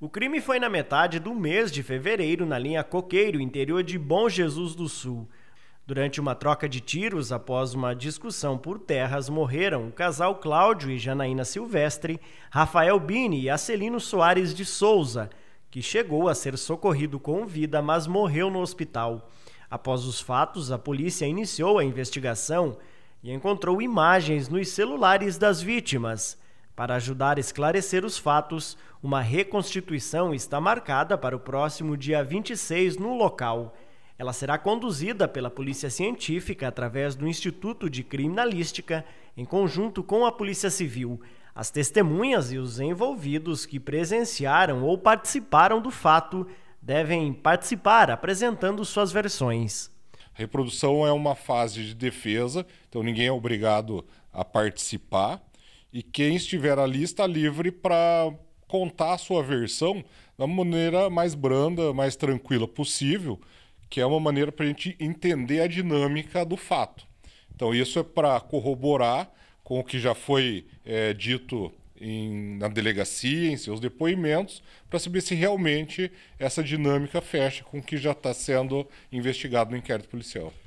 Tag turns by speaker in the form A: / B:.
A: O crime foi na metade do mês de fevereiro na linha Coqueiro, interior de Bom Jesus do Sul. Durante uma troca de tiros após uma discussão por terras, morreram o casal Cláudio e Janaína Silvestre, Rafael Bini e Acelino Soares de Souza, que chegou a ser socorrido com vida, mas morreu no hospital. Após os fatos, a polícia iniciou a investigação e encontrou imagens nos celulares das vítimas. Para ajudar a esclarecer os fatos, uma reconstituição está marcada para o próximo dia 26 no local. Ela será conduzida pela Polícia Científica através do Instituto de Criminalística, em conjunto com a Polícia Civil. As testemunhas e os envolvidos que presenciaram ou participaram do fato devem participar apresentando suas versões. A reprodução é uma fase de defesa, então ninguém é obrigado a
B: participar. E quem estiver ali está livre para contar a sua versão da maneira mais branda, mais tranquila possível, que é uma maneira para a gente entender a dinâmica do fato. Então, isso é para corroborar com o que já foi é, dito em, na delegacia, em seus depoimentos, para saber se realmente essa dinâmica fecha com o que já está sendo investigado no inquérito policial.